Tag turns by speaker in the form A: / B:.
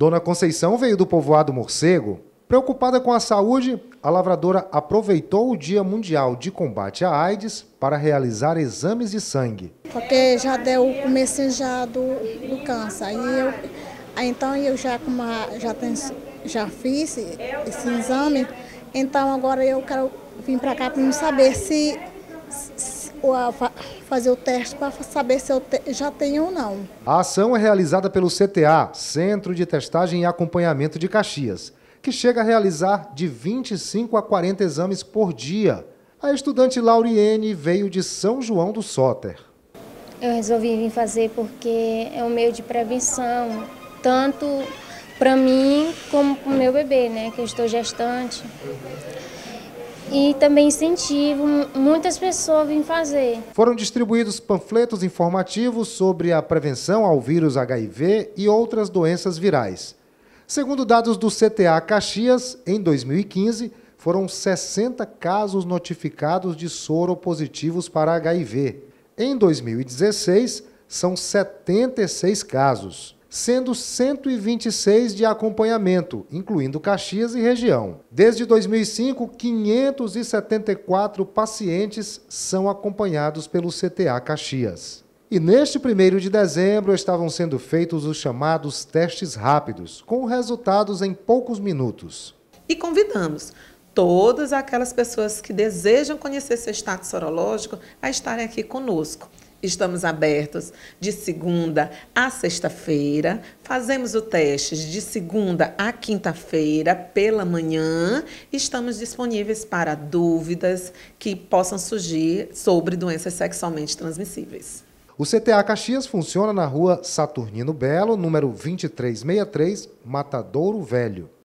A: Dona Conceição veio do povoado Morcego. Preocupada com a saúde, a lavradora aproveitou o Dia Mundial de Combate à AIDS para realizar exames de sangue.
B: Porque já deu o começo já do, do câncer. Aí eu, aí então eu já, como já, tenho, já fiz esse exame, então agora eu quero vir para cá para saber se fazer o teste para saber se eu já tenho ou não.
A: A ação é realizada pelo CTA, Centro de Testagem e Acompanhamento de Caxias, que chega a realizar de 25 a 40 exames por dia. A estudante Lauriene veio de São João do Soter.
C: Eu resolvi vir fazer porque é um meio de prevenção, tanto para mim como para o meu bebê, né, que eu estou gestante e também incentivo muitas pessoas a fazer.
A: Foram distribuídos panfletos informativos sobre a prevenção ao vírus HIV e outras doenças virais. Segundo dados do CTA Caxias, em 2015, foram 60 casos notificados de soro positivos para HIV. Em 2016, são 76 casos sendo 126 de acompanhamento, incluindo Caxias e região. Desde 2005, 574 pacientes são acompanhados pelo CTA Caxias. E neste 1 de dezembro estavam sendo feitos os chamados testes rápidos, com resultados em poucos minutos. E convidamos todas aquelas
D: pessoas que desejam conhecer seu status sorológico a estarem aqui conosco. Estamos abertos de segunda a sexta-feira. Fazemos o teste de segunda a quinta-feira pela manhã. Estamos disponíveis para dúvidas que possam surgir sobre doenças sexualmente transmissíveis.
A: O CTA Caxias funciona na rua Saturnino Belo, número 2363, Matadouro Velho.